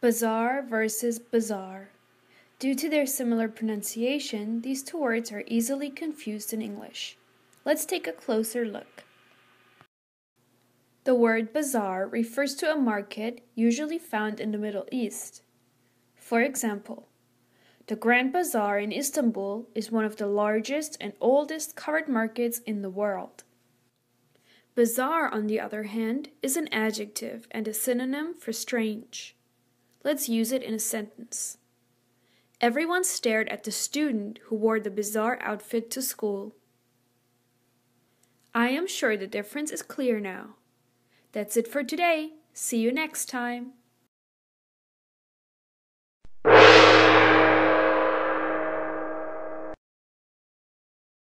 Bazaar versus bazaar. Due to their similar pronunciation, these two words are easily confused in English. Let's take a closer look. The word bazaar refers to a market usually found in the Middle East. For example, the Grand Bazaar in Istanbul is one of the largest and oldest covered markets in the world. Bazaar, on the other hand, is an adjective and a synonym for strange. Let's use it in a sentence. Everyone stared at the student who wore the bizarre outfit to school. I am sure the difference is clear now. That's it for today. See you next time.